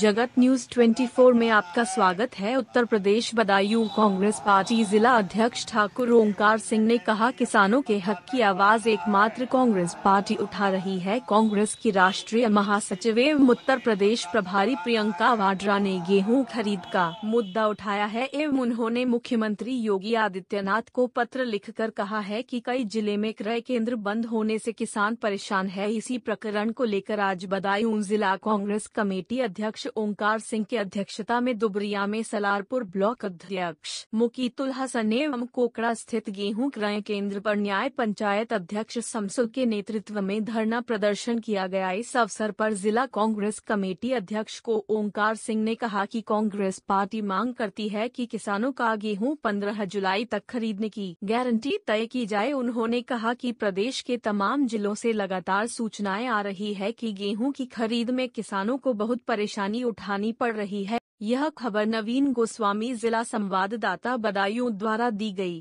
जगत न्यूज 24 में आपका स्वागत है उत्तर प्रदेश बदायूं कांग्रेस पार्टी जिला अध्यक्ष ठाकुर ओंकार सिंह ने कहा किसानों के हक की आवाज एकमात्र कांग्रेस पार्टी उठा रही है कांग्रेस की राष्ट्रीय महासचिव एवं उत्तर प्रदेश प्रभारी प्रियंका वाड्रा ने गेहूं खरीद का मुद्दा उठाया है एवं उन्होंने मुख्यमंत्री योगी आदित्यनाथ को पत्र लिख कहा है की कई जिले में क्रय केंद्र बंद होने ऐसी किसान परेशान है इसी प्रकरण को लेकर आज बदायूं जिला कांग्रेस कमेटी अध्यक्ष अध्यक्ष ओंकार सिंह की अध्यक्षता में दुबरिया में सलारपुर ब्लॉक अध्यक्ष मुकीतुल हसन ने कोकड़ा स्थित गेहूं क्रय केंद्र पर न्याय पंचायत अध्यक्ष समसुल के नेतृत्व में धरना प्रदर्शन किया गया इस अवसर पर जिला कांग्रेस कमेटी अध्यक्ष को ओंकार सिंह ने कहा कि कांग्रेस पार्टी मांग करती है कि किसानों का गेहूं पंद्रह जुलाई तक खरीदने की गारंटी तय की जाए उन्होंने कहा कि प्रदेश के तमाम जिलों से लगातार सूचनाएं आ रही है कि गेहूं की खरीद में किसानों को बहुत परेशानी परेशानी उठानी पड़ रही है यह खबर नवीन गोस्वामी जिला संवाददाता बदायूं द्वारा दी गई